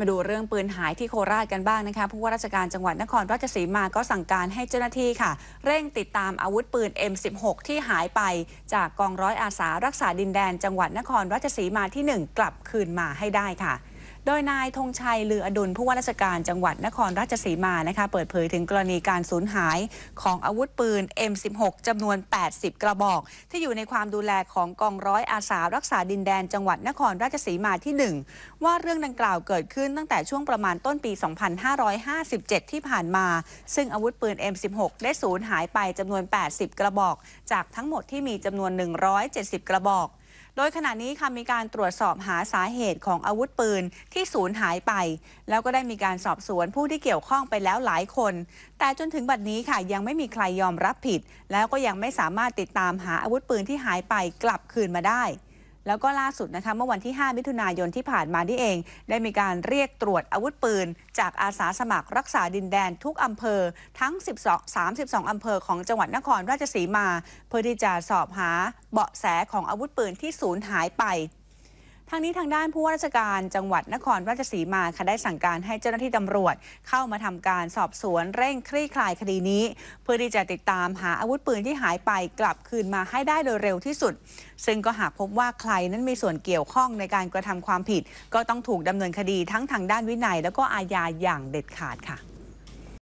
มาดูเรื่องปืนหายที่โคราชกันบ้างนะคะผู้ว่าราชการจังหวัดนครราชสีมาก็สั่งการให้เจ้าหน้าที่ค่ะ เร่งติดตามอาวุธปืน M16 ที่หายไป จากกองร้อยอาสารักษาดินแดนจังหวัดนครราชสีมาที่ 1 กลับคืนมาให้ได้ค่ะโดย นายธงชัยลืออดุลผู้ว่าราชการจังหวัดนครราชสีมานะคะเปิดเผยถึงกรณีการสูญหาย ของอาวุธปืน M16 จำนวน 80 กระบอก ที่อยู่ในความดูแลของ กองร้อยอาสารักษาดินแดน จังหวัดนครราชสีมาที่ 1 ว่าเรื่องดังกล่าวเกิดขึ้นตั้งแต่ช่วงประมาณต้นปี 2557 ที่ผ่านมา ซึ่งอาวุธปืน M16 ได้สูญหายไปจำนวน 80 กระบอก จากทั้งหมดที่มีจำนวน 170 กระบอกโดยขณะนี้ค่ะมีการตรวจสอบหาสาเหตุของอาวุธปืนที่สูญหายไป แล้วก็ได้มีการสอบสวนผู้ที่เกี่ยวข้องไปแล้วหลายคน แต่จนถึงบัดนี้ค่ะยังไม่มีใครยอมรับผิดแล้วก็ยังไม่สามารถติดตามหาอาวุธปืนที่หายไปกลับคืนมาได้แล้วก็ล่าสุดนะคะเมื่อวันที่ 5 มิถุนายนที่ผ่านมานี่เอง ได้มีการเรียกตรวจอาวุธปืน จากอาสาสมัครรักษาดินแดนทุกอำเภอทั้ง 12 32อำเภอของจังหวัดนครราชสีมา เพื่อที่จะสอบหาเบาะแสของอาวุธปืนที่สูญหายไปทางนี้ทางด้านผู้ว่าราชการจังหวัดนครราชสีมาค่ะได้สั่งการให้เจ้าหน้าที่ตำรวจ เข้ามาทำการสอบสวนเร่งคลี่คลายคดีนี้ เพื่อที่จะติดตามหาอาวุธปืนที่หายไปกลับคืนมาให้ได้โดยเร็วที่สุด ซึ่งก็หากพบว่าใครนั้นมีส่วนเกี่ยวข้องในการกระทำความผิด ก็ต้องถูกดำเนินคดีทั้งทางด้านวินัยแล้วก็อาญาอย่างเด็ดขาดค่ะ